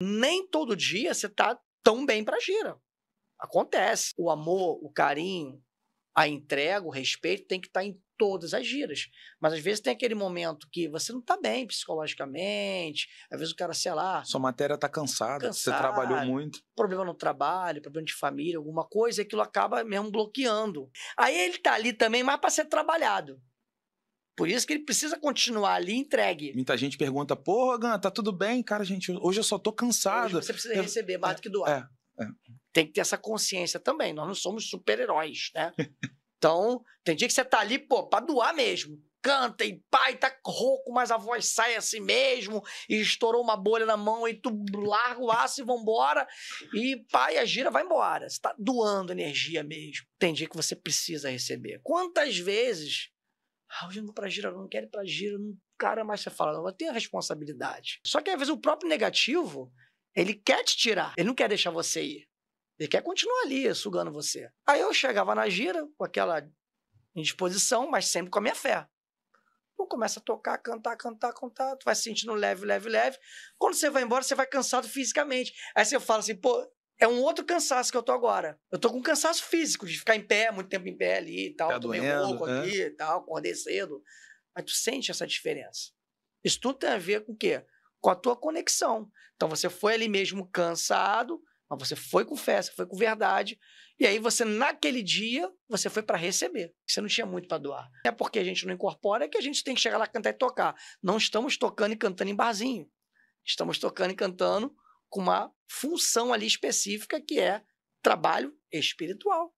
nem todo dia você tá tão bem pra gira. Acontece. O amor, o carinho, a entrega, o respeito tem que estar tá em todas as giras. Mas às vezes tem aquele momento que você não tá bem psicologicamente, às vezes o cara, sei lá. Sua matéria tá cansada, cansado, você trabalhou muito. Problema no trabalho, problema de família, alguma coisa, aquilo acaba mesmo bloqueando. Aí ele tá ali também mais para ser trabalhado. Por isso que ele precisa continuar ali entregue. Muita gente pergunta, porra, Gan, tá tudo bem? Cara, gente, hoje eu só tô cansada. Hoje você precisa receber mais do que doar. É, é. Tem que ter essa consciência também. Nós não somos super-heróis, né? então, tem dia que você tá ali, pô, pra doar mesmo. Canta e pai, tá rouco, mas a voz sai assim mesmo, e estourou uma bolha na mão, e tu larga o aço e vambora, e pai, a gira vai embora. Você tá doando energia mesmo. Tem dia que você precisa receber. Quantas vezes ah, eu não vou pra gira, eu não quero ir pra gira. Não... Cara, mais você fala, não, eu tenho a responsabilidade. Só que às vezes o próprio negativo, ele quer te tirar. Ele não quer deixar você ir. Ele quer continuar ali, sugando você. Aí eu chegava na gira, com aquela indisposição, mas sempre com a minha fé. Tu começa a tocar, cantar, cantar, cantar, tu vai se sentindo leve, leve, leve. Quando você vai embora, você vai cansado fisicamente. Aí você fala assim, pô, é um outro cansaço que eu tô agora. Eu tô com um cansaço físico de ficar em pé, muito tempo em pé ali e tal. Tá tomei um pouco é? Né? aqui e tal, acordei cedo. Mas tu sente essa diferença. Isso tudo tem a ver com o quê? Com a tua conexão. Então você foi ali mesmo cansado, mas você foi com fé, você foi com verdade. E aí você, naquele dia, você foi para receber. Você não tinha muito para doar. É porque a gente não incorpora, é que a gente tem que chegar lá, cantar e tocar. Não estamos tocando e cantando em barzinho. Estamos tocando e cantando com uma função ali específica que é trabalho espiritual.